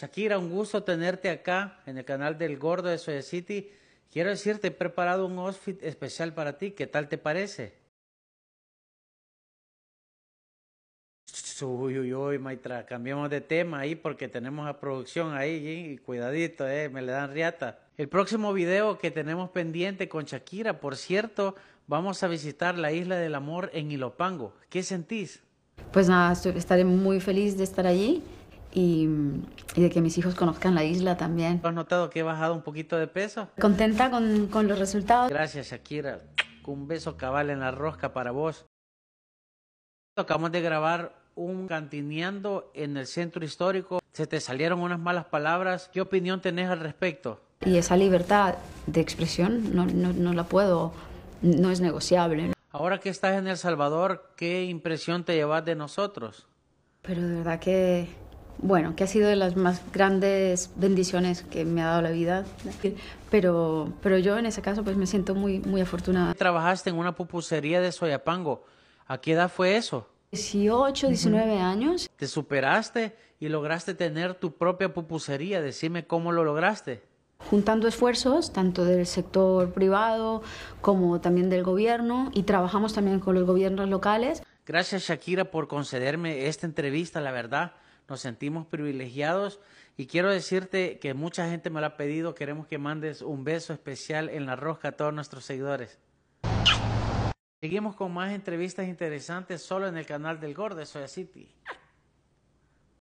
Shakira, un gusto tenerte acá en el canal del Gordo de Soy City. Quiero decirte, he preparado un outfit especial para ti. ¿Qué tal te parece? Uy, uy, uy, Maitra, Cambiamos de tema ahí porque tenemos a producción ahí y cuidadito, eh, me le dan riata. El próximo video que tenemos pendiente con Shakira, por cierto, vamos a visitar la Isla del Amor en Ilopango. ¿Qué sentís? Pues nada, estaré muy feliz de estar allí y, de que mis hijos conozcan la isla también. ¿Has notado que he bajado un poquito de peso? Contenta con, los resultados. Gracias, Shakira. Un beso cabal en la rosca para vos. Acabamos de grabar un cantineando en el centro histórico. Se te salieron unas malas palabras. ¿Qué opinión tenés al respecto? Y esa libertad de expresión no la puedo, no es negociable. Ahora que estás en El Salvador, ¿qué impresión te llevas de nosotros? Pero de verdad que bueno, que ha sido de las más grandes bendiciones que me ha dado la vida. Pero, pero yo en ese caso pues me siento muy, muy afortunada. Trabajaste en una pupusería de Soyapango. ¿A qué edad fue eso? 18, 19 años. Te superaste y lograste tener tu propia pupusería. Decime cómo lo lograste. Juntando esfuerzos, tanto del sector privado como también del gobierno, y trabajamos también con los gobiernos locales. Gracias Shakira por concederme esta entrevista, la verdad nos sentimos privilegiados y quiero decirte que mucha gente me lo ha pedido, queremos que mandes un beso especial en la rosca a todos nuestros seguidores. Seguimos con más entrevistas interesantes solo en el canal del Gordo Soya City.